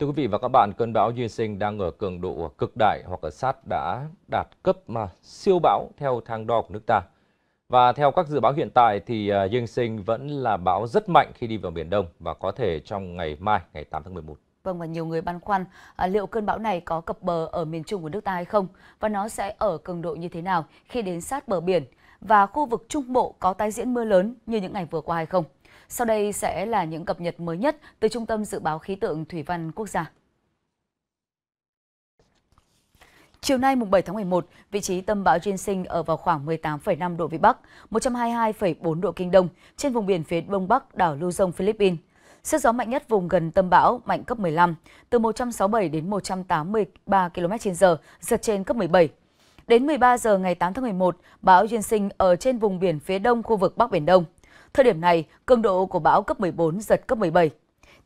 Thưa quý vị và các bạn, cơn bão Sinh đang ở cường độ cực đại hoặc ở sát đã đạt cấp mà siêu bão theo thang đo của nước ta. Và theo các dự báo hiện tại thì à, Sinh vẫn là bão rất mạnh khi đi vào Biển Đông và có thể trong ngày mai, ngày 8 tháng 11. Vâng và nhiều người băn khoăn à, liệu cơn bão này có cập bờ ở miền trung của nước ta hay không và nó sẽ ở cường độ như thế nào khi đến sát bờ biển và khu vực Trung Bộ có tái diễn mưa lớn như những ngày vừa qua hay không? Sau đây sẽ là những cập nhật mới nhất từ Trung tâm Dự báo Khí tượng Thủy văn Quốc gia. Chiều nay mùng 7 tháng 11, vị trí tâm bão Jinxing ở vào khoảng 18,5 độ Vĩ Bắc, 122,4 độ Kinh Đông, trên vùng biển phía đông bắc đảo Luzon, Philippines. Sức gió mạnh nhất vùng gần tâm bão mạnh cấp 15, từ 167 đến 183 km/h, giật trên cấp 17. Đến 13 giờ ngày 8 tháng 11, bão Jinxing ở trên vùng biển phía đông khu vực Bắc Biển Đông. Thời điểm này, cường độ của bão cấp 14 giật cấp 17.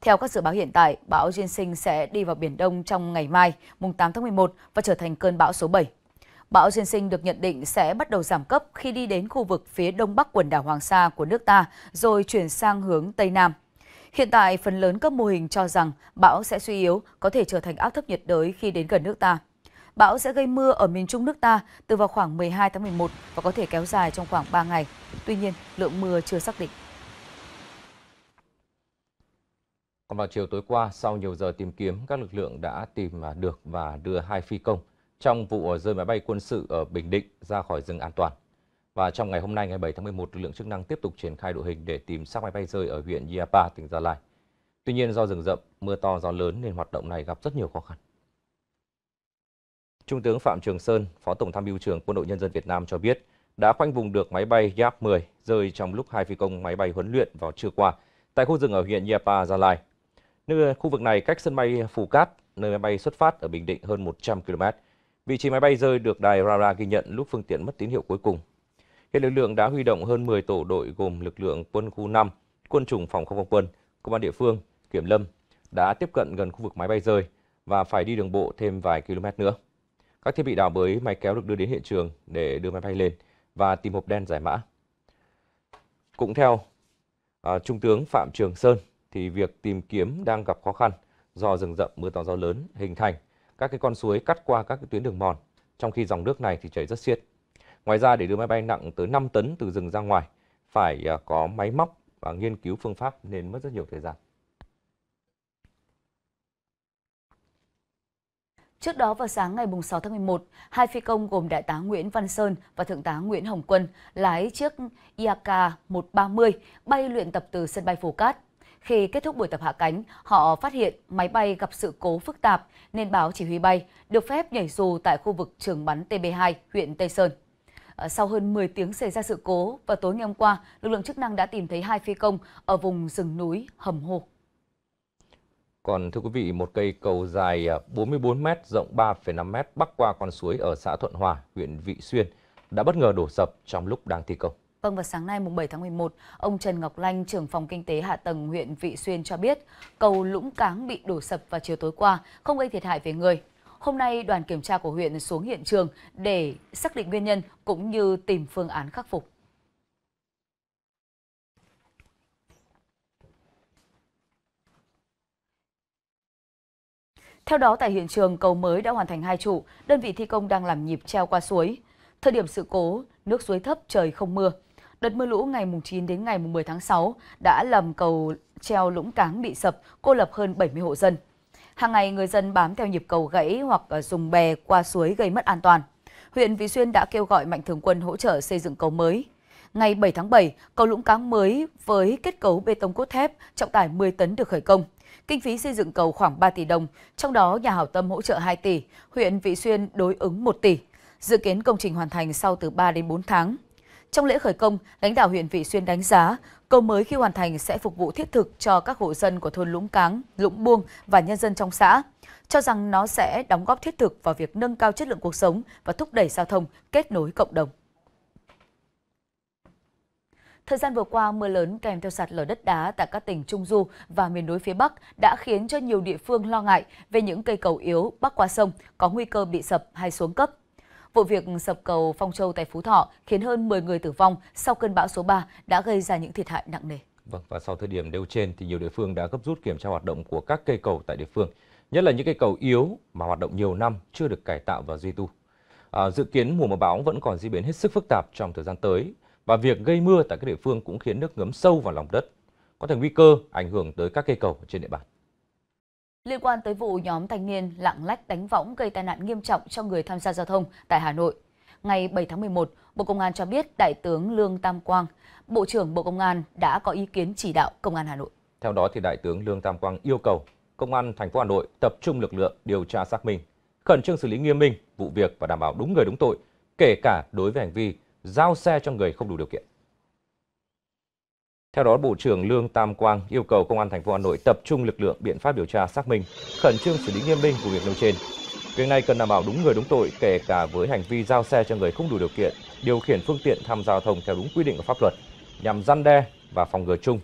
Theo các dự báo hiện tại, bão Gen-sinh sẽ đi vào Biển Đông trong ngày mai, mùng 8 tháng 11 và trở thành cơn bão số 7. Bão Gen-sinh được nhận định sẽ bắt đầu giảm cấp khi đi đến khu vực phía đông bắc quần đảo Hoàng Sa của nước ta rồi chuyển sang hướng Tây Nam. Hiện tại, phần lớn các mô hình cho rằng bão sẽ suy yếu, có thể trở thành áp thấp nhiệt đới khi đến gần nước ta bão sẽ gây mưa ở miền Trung nước ta từ vào khoảng 12 tháng 11 và có thể kéo dài trong khoảng 3 ngày. Tuy nhiên, lượng mưa chưa xác định. Còn vào chiều tối qua, sau nhiều giờ tìm kiếm, các lực lượng đã tìm được và đưa hai phi công trong vụ rơi máy bay quân sự ở Bình Định ra khỏi rừng an toàn. Và trong ngày hôm nay, ngày 7 tháng 11, lực lượng chức năng tiếp tục triển khai đội hình để tìm xác máy bay rơi ở huyện Yapa, tỉnh Gia Lai. Tuy nhiên, do rừng rậm, mưa to gió lớn nên hoạt động này gặp rất nhiều khó khăn. Trung tướng Phạm Trường Sơn, Phó Tổng tham mưu trưởng Quân đội Nhân dân Việt Nam cho biết, đã khoanh vùng được máy bay yak 10 rơi trong lúc hai phi công máy bay huấn luyện vào trưa qua tại khu rừng ở huyện Yapa, Gia Lai. Nơi khu vực này cách sân bay Phù Cát, nơi máy bay xuất phát ở Bình Định hơn 100 km. Vị trí máy bay rơi được đài radar ghi nhận lúc phương tiện mất tín hiệu cuối cùng. Hiện lực lượng đã huy động hơn 10 tổ đội gồm lực lượng quân khu 5, quân chủng phòng không không quân, công an địa phương, kiểm lâm đã tiếp cận gần khu vực máy bay rơi và phải đi đường bộ thêm vài km nữa. Các thiết bị đào bới máy kéo được đưa đến hiện trường để đưa máy bay lên và tìm hộp đen giải mã. Cũng theo à, Trung tướng Phạm Trường Sơn thì việc tìm kiếm đang gặp khó khăn do rừng rậm mưa to gió lớn hình thành các cái con suối cắt qua các cái tuyến đường mòn, trong khi dòng nước này thì chảy rất xiết. Ngoài ra để đưa máy bay nặng tới 5 tấn từ rừng ra ngoài phải à, có máy móc và nghiên cứu phương pháp nên mất rất nhiều thời gian. Trước đó vào sáng ngày 6 tháng 11, hai phi công gồm Đại tá Nguyễn Văn Sơn và Thượng tá Nguyễn Hồng Quân lái chiếc IAK-130 bay luyện tập từ sân bay Phú Cát. Khi kết thúc buổi tập hạ cánh, họ phát hiện máy bay gặp sự cố phức tạp nên báo chỉ huy bay được phép nhảy dù tại khu vực trường bắn TB2, huyện Tây Sơn. Ờ, sau hơn 10 tiếng xảy ra sự cố, vào tối ngày hôm qua, lực lượng chức năng đã tìm thấy hai phi công ở vùng rừng núi Hầm Hồ. Còn thưa quý vị, một cây cầu dài 44m, à, rộng 3,5m bắc qua con suối ở xã Thuận Hòa, huyện Vị Xuyên đã bất ngờ đổ sập trong lúc đang thi công. Vâng, và sáng nay mùng 7 tháng 11, ông Trần Ngọc Lanh, trưởng phòng kinh tế hạ tầng huyện Vị Xuyên cho biết, cầu Lũng Cáng bị đổ sập vào chiều tối qua, không gây thiệt hại về người. Hôm nay, đoàn kiểm tra của huyện xuống hiện trường để xác định nguyên nhân cũng như tìm phương án khắc phục. Theo đó, tại hiện trường, cầu mới đã hoàn thành hai trụ, đơn vị thi công đang làm nhịp treo qua suối. Thời điểm sự cố, nước suối thấp, trời không mưa. Đợt mưa lũ ngày 9 đến ngày 10 tháng 6 đã làm cầu treo lũng cáng bị sập, cô lập hơn 70 hộ dân. Hàng ngày, người dân bám theo nhịp cầu gãy hoặc ờ, dùng bè qua suối gây mất an toàn. Huyện Vị Xuyên đã kêu gọi Mạnh Thường Quân hỗ trợ xây dựng cầu mới ngày 7 tháng 7, cầu Lũng Cáng mới với kết cấu bê tông cốt thép trọng tải 10 tấn được khởi công. Kinh phí xây dựng cầu khoảng 3 tỷ đồng, trong đó nhà hảo tâm hỗ trợ 2 tỷ, huyện Vị Xuyên đối ứng 1 tỷ. Dự kiến công trình hoàn thành sau từ 3 đến 4 tháng. Trong lễ khởi công, lãnh đạo huyện Vị Xuyên đánh giá cầu mới khi hoàn thành sẽ phục vụ thiết thực cho các hộ dân của thôn Lũng Cáng, Lũng Buông và nhân dân trong xã, cho rằng nó sẽ đóng góp thiết thực vào việc nâng cao chất lượng cuộc sống và thúc đẩy giao thông kết nối cộng đồng. Thời gian vừa qua, mưa lớn kèm theo sạt lở đất đá tại các tỉnh Trung Du và miền núi phía Bắc đã khiến cho nhiều địa phương lo ngại về những cây cầu yếu bắc qua sông có nguy cơ bị sập hay xuống cấp. Vụ việc sập cầu Phong Châu tại Phú Thọ khiến hơn 10 người tử vong sau cơn bão số 3 đã gây ra những thiệt hại nặng nề. Vâng, và sau thời điểm đều trên thì nhiều địa phương đã gấp rút kiểm tra hoạt động của các cây cầu tại địa phương, nhất là những cây cầu yếu mà hoạt động nhiều năm chưa được cải tạo và duy tu. À, dự kiến mùa mưa bão vẫn còn diễn biến hết sức phức tạp trong thời gian tới và việc gây mưa tại các địa phương cũng khiến nước ngấm sâu vào lòng đất, có thể nguy cơ ảnh hưởng tới các cây cầu trên địa bàn. Liên quan tới vụ nhóm thanh niên lạng lách đánh võng gây tai nạn nghiêm trọng cho người tham gia giao thông tại Hà Nội, ngày 7 tháng 11, Bộ Công an cho biết Đại tướng Lương Tam Quang, Bộ trưởng Bộ Công an đã có ý kiến chỉ đạo Công an Hà Nội. Theo đó thì Đại tướng Lương Tam Quang yêu cầu Công an thành phố Hà Nội tập trung lực lượng điều tra xác minh, khẩn trương xử lý nghiêm minh vụ việc và đảm bảo đúng người đúng tội, kể cả đối với hành vi giao xe cho người không đủ điều kiện. Theo đó, Bộ trưởng Lương Tam Quang yêu cầu Công an thành phố Hà Nội tập trung lực lượng biện pháp điều tra xác minh, khẩn trương xử lý nghiêm minh vụ việc nêu trên. Việc này cần đảm bảo đúng người đúng tội, kể cả với hành vi giao xe cho người không đủ điều kiện, điều khiển phương tiện tham gia giao thông theo đúng quy định của pháp luật, nhằm gian đe và phòng ngừa chung.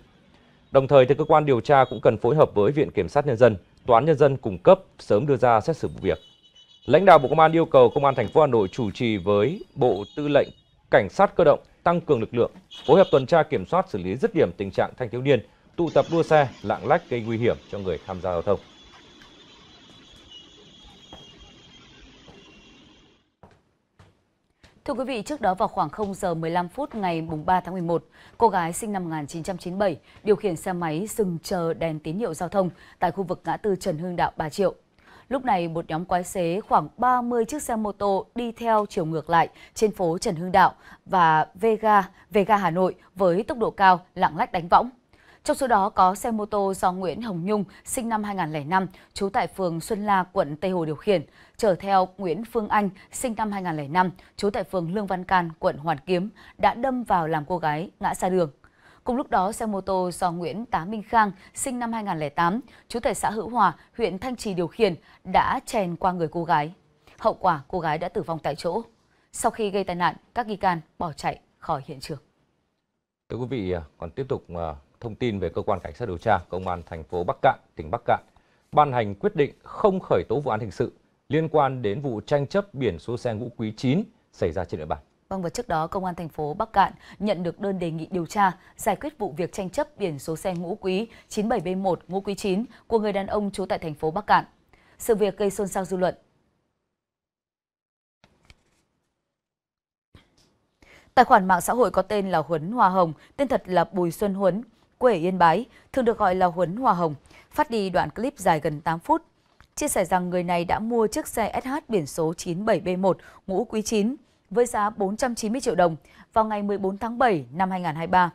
Đồng thời, thì cơ quan điều tra cũng cần phối hợp với Viện Kiểm sát Nhân dân, Tòa án Nhân dân cung cấp sớm đưa ra xét xử vụ việc. Lãnh đạo Bộ Công an yêu cầu Công an thành phố Hà Nội chủ trì với Bộ Tư lệnh cảnh sát cơ động tăng cường lực lượng, phối hợp tuần tra kiểm soát xử lý rứt điểm tình trạng thanh thiếu niên tụ tập đua xe, lạng lách gây nguy hiểm cho người tham gia giao thông. Thưa quý vị, trước đó vào khoảng 0 giờ 15 phút ngày 3 tháng 11, cô gái sinh năm 1997 điều khiển xe máy dừng chờ đèn tín hiệu giao thông tại khu vực ngã tư Trần Hưng Đạo Bà Triệu. Lúc này, một nhóm quái xế khoảng 30 chiếc xe mô tô đi theo chiều ngược lại trên phố Trần Hưng Đạo và Vega, Vega Hà Nội với tốc độ cao lạng lách đánh võng. Trong số đó có xe mô tô do Nguyễn Hồng Nhung, sinh năm 2005, trú tại phường Xuân La, quận Tây Hồ điều khiển, chở theo Nguyễn Phương Anh, sinh năm 2005, trú tại phường Lương Văn Can, quận Hoàn Kiếm, đã đâm vào làm cô gái ngã ra đường. Cùng lúc đó, xe mô tô do Nguyễn Tá Minh Khang, sinh năm 2008, trú tại xã Hữu Hòa, huyện Thanh Trì điều khiển, đã chèn qua người cô gái. Hậu quả, cô gái đã tử vong tại chỗ. Sau khi gây tai nạn, các nghi can bỏ chạy khỏi hiện trường. Thưa quý vị, còn tiếp tục à, thông tin về cơ quan cảnh sát điều tra công an thành phố Bắc Cạn, tỉnh Bắc Cạn ban hành quyết định không khởi tố vụ án hình sự liên quan đến vụ tranh chấp biển số xe ngũ quý 9 xảy ra trên địa bàn. Vâng và trước đó, Công an thành phố Bắc Cạn nhận được đơn đề nghị điều tra giải quyết vụ việc tranh chấp biển số xe ngũ quý 97B1 ngũ quý 9 của người đàn ông trú tại thành phố Bắc Cạn. Sự việc gây xôn xao dư luận. Tài khoản mạng xã hội có tên là Huấn Hoa Hồng, tên thật là Bùi Xuân Huấn, quê ở Yên Bái, thường được gọi là Huấn Hoa Hồng, phát đi đoạn clip dài gần 8 phút, chia sẻ rằng người này đã mua chiếc xe SH biển số 97B1 ngũ quý 9 với giá 490 triệu đồng vào ngày 14 tháng 7 năm 2023.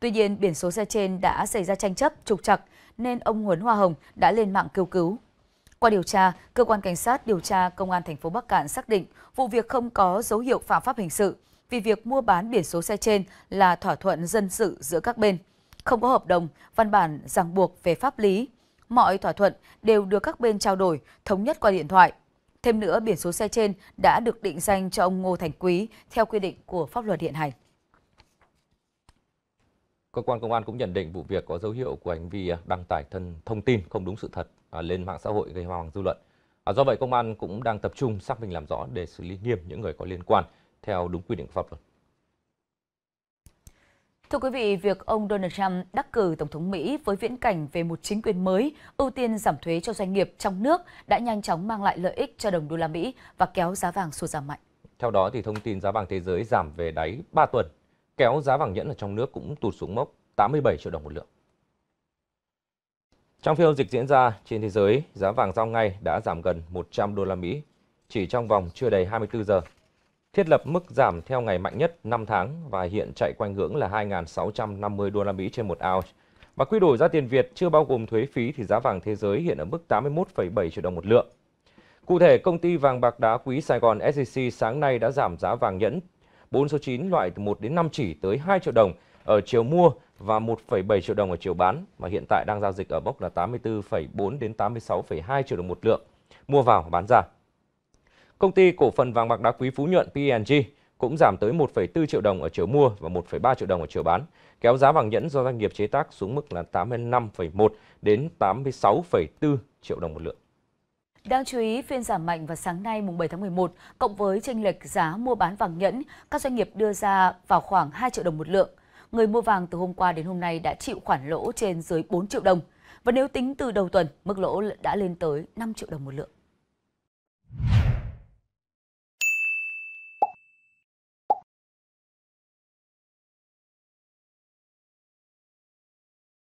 Tuy nhiên, biển số xe trên đã xảy ra tranh chấp, trục trặc nên ông Huấn Hoa Hồng đã lên mạng kêu cứu. Qua điều tra, cơ quan cảnh sát điều tra công an thành phố Bắc Cạn xác định vụ việc không có dấu hiệu phạm pháp hình sự vì việc mua bán biển số xe trên là thỏa thuận dân sự giữa các bên, không có hợp đồng, văn bản ràng buộc về pháp lý. Mọi thỏa thuận đều được các bên trao đổi, thống nhất qua điện thoại. Thêm nữa, biển số xe trên đã được định danh cho ông Ngô Thành Quý theo quy định của pháp luật hiện hành. Cơ quan công an cũng nhận định vụ việc có dấu hiệu của hành vi đăng tải thân thông tin không đúng sự thật à, lên mạng xã hội gây hoang dư luận. À, do vậy, công an cũng đang tập trung xác minh làm rõ để xử lý nghiêm những người có liên quan theo đúng quy định của pháp luật. Thưa quý vị, việc ông Donald Trump đắc cử Tổng thống Mỹ với viễn cảnh về một chính quyền mới, ưu tiên giảm thuế cho doanh nghiệp trong nước đã nhanh chóng mang lại lợi ích cho đồng đô la Mỹ và kéo giá vàng sụt giảm mạnh. Theo đó, thì thông tin giá vàng thế giới giảm về đáy 3 tuần, kéo giá vàng nhẫn ở trong nước cũng tụt xuống mốc 87 triệu đồng một lượng. Trong phiên giao dịch diễn ra trên thế giới, giá vàng giao ngay đã giảm gần 100 đô la Mỹ chỉ trong vòng chưa đầy 24 giờ thiết lập mức giảm theo ngày mạnh nhất 5 tháng và hiện chạy quanh ngưỡng là 2.650 đô la Mỹ trên một ounce. Và quy đổi ra tiền Việt chưa bao gồm thuế phí thì giá vàng thế giới hiện ở mức 81,7 triệu đồng một lượng. Cụ thể, công ty vàng bạc đá quý Sài Gòn SJC e sáng nay đã giảm giá vàng nhẫn 4 số 9 loại từ 1 đến 5 chỉ tới 2 triệu đồng ở chiều mua và 1,7 triệu đồng ở chiều bán mà hiện tại đang giao dịch ở mốc là 84,4 đến 86,2 triệu đồng một lượng mua vào bán ra. Công ty cổ phần vàng bạc đá quý Phú Nhuận PNG cũng giảm tới 1,4 triệu đồng ở chiều mua và 1,3 triệu đồng ở chiều bán, kéo giá vàng nhẫn do doanh nghiệp chế tác xuống mức là 85,1 đến 86,4 triệu đồng một lượng. Đáng chú ý, phiên giảm mạnh vào sáng nay mùng 7 tháng 11, cộng với chênh lệch giá mua bán vàng nhẫn, các doanh nghiệp đưa ra vào khoảng 2 triệu đồng một lượng. Người mua vàng từ hôm qua đến hôm nay đã chịu khoản lỗ trên dưới 4 triệu đồng. Và nếu tính từ đầu tuần, mức lỗ đã lên tới 5 triệu đồng một lượng.